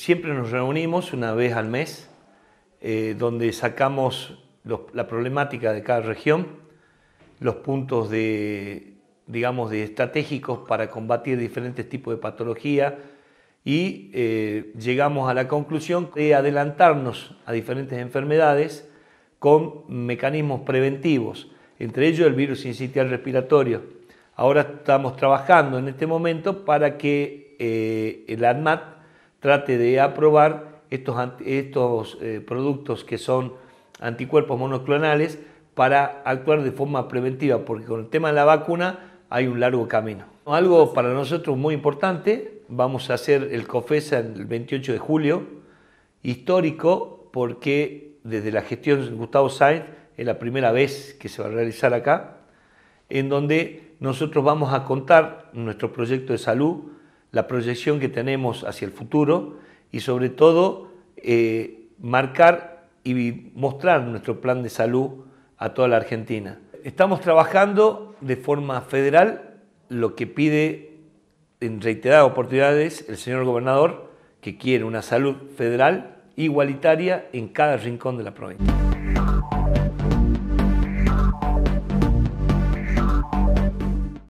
siempre nos reunimos una vez al mes, eh, donde sacamos la problemática de cada región, los puntos de, digamos, de estratégicos para combatir diferentes tipos de patología y eh, llegamos a la conclusión de adelantarnos a diferentes enfermedades con mecanismos preventivos, entre ellos el virus incitial respiratorio. Ahora estamos trabajando en este momento para que eh, el ADMAT trate de aprobar estos, estos eh, productos que son anticuerpos monoclonales para actuar de forma preventiva, porque con el tema de la vacuna hay un largo camino. Algo para nosotros muy importante, vamos a hacer el COFESA el 28 de julio, histórico porque desde la gestión de Gustavo Sainz, es la primera vez que se va a realizar acá, en donde nosotros vamos a contar nuestro proyecto de salud, la proyección que tenemos hacia el futuro y sobre todo eh, marcar y mostrar nuestro plan de salud a toda la Argentina. Estamos trabajando de forma federal lo que pide en reiteradas oportunidades el señor gobernador, que quiere una salud federal igualitaria en cada rincón de la provincia.